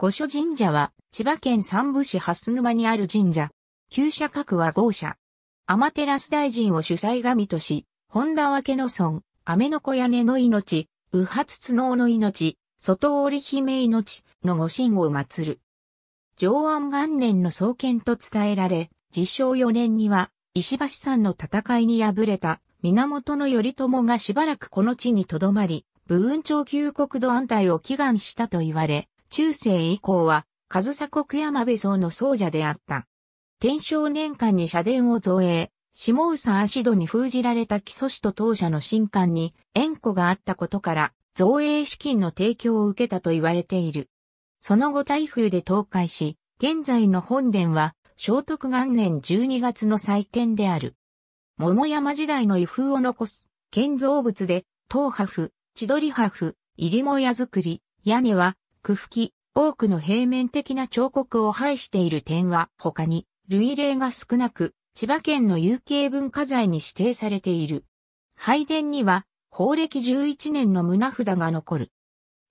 御所神社は、千葉県三部市蓮沼にある神社。旧社格は豪社。天照大臣を主催神とし、本田分の村、雨の小屋根の命、右発津能の命、外織姫命の御神を祀る。上安元年の創建と伝えられ、自称4年には、石橋山の戦いに敗れた源頼朝がしばらくこの地に留まり、武運長旧国土安泰を祈願したと言われ、中世以降は、上総国山部荘の僧者であった。天正年間に社殿を造営、下佐足戸に封じられた基礎史と当社の新館に縁故があったことから、造営資金の提供を受けたと言われている。その後台風で倒壊し、現在の本殿は、聖徳元年12月の再建である。桃山時代の遺風を残す建造物で、東破風、千鳥破風、入母屋造り、屋根はく吹き、多くの平面的な彫刻を排している点は他に類例が少なく、千葉県の有形文化財に指定されている。拝殿には、法暦11年の胸札が残る。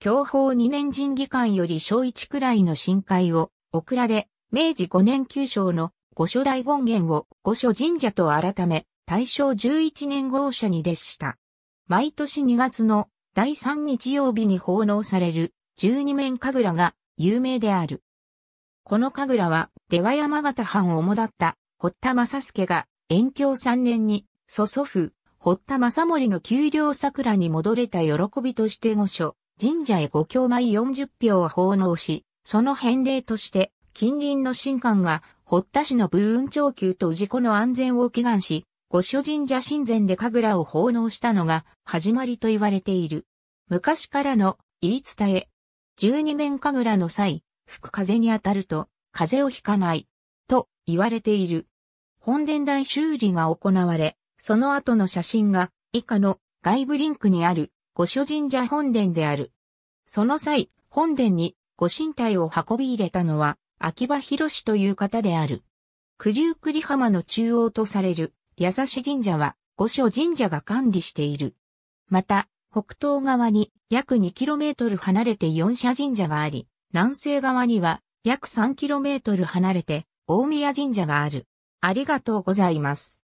享保2年神議官より小1くらいの深海を、送られ、明治5年九章の御所大権現を御所神社と改め、大正11年号社に列した。毎年2月の第3日曜日に奉納される十二面神楽が有名である。この神楽は、出羽山形藩を主だった、堀田正助が、延享3年に、祖祖父、堀田正盛の丘陵桜に戻れた喜びとして御所、神社へ御教米40票を奉納し、その返礼として、近隣の神官が、堀田市の武運長久と氏子の安全を祈願し、御所神社神前で神楽を奉納したのが、始まりと言われている。昔からの言い伝え、十二面神楽の際、吹く風に当たると、風邪をひかない、と言われている。本殿台修理が行われ、その後の写真が以下の外部リンクにある御所神社本殿である。その際、本殿に御神体を運び入れたのは秋葉博士という方である。九十九里浜の中央とされる優し神社は御所神社が管理している。また、北東側に約 2km 離れて四社神社があり、南西側には約 3km 離れて大宮神社がある。ありがとうございます。